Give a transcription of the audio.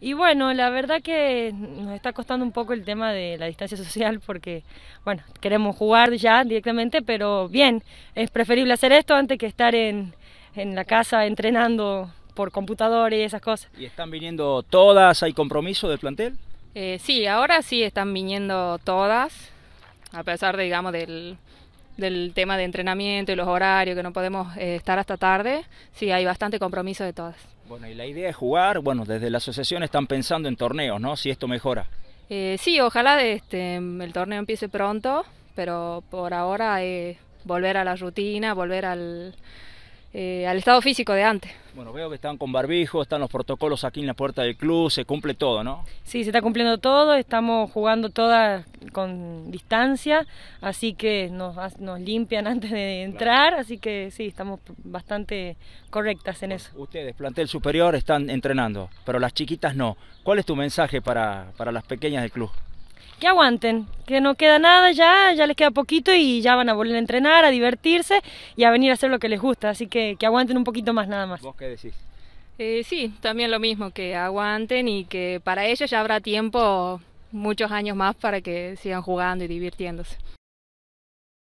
Y bueno, la verdad que nos está costando un poco el tema de la distancia social porque, bueno, queremos jugar ya directamente, pero bien, es preferible hacer esto antes que estar en, la casa entrenando por computador y esas cosas. ¿Y están viniendo todas? ¿Hay compromiso del plantel? Eh, sí, ahora sí están viniendo todas, a pesar, de, digamos, del, del tema de entrenamiento y los horarios, que no podemos eh, estar hasta tarde. Sí, hay bastante compromiso de todas. Bueno, y la idea es jugar, bueno, desde la asociación están pensando en torneos, ¿no? Si esto mejora. Eh, sí, ojalá este, el torneo empiece pronto, pero por ahora eh, volver a la rutina, volver al eh, al estado físico de antes. Bueno, veo que están con barbijo, están los protocolos aquí en la puerta del club, se cumple todo, ¿no? Sí, se está cumpliendo todo, estamos jugando todas con distancia, así que nos, limpian antes de entrar, así que sí, estamos bastante correctas en eso. Ustedes, plantel superior, están entrenando, pero las chiquitas no. ¿Cuál es tu mensaje para, para las pequeñas del club? que aguanten, que no queda nada ya, ya les queda poquito y ya van a volver a entrenar, a divertirse y a venir a hacer lo que les gusta, así que que aguanten un poquito más nada más. ¿Vos qué decís? Eh, sí, también lo mismo, que aguanten y que para ellos ya habrá tiempo, muchos años más, para que sigan jugando y divirtiéndose.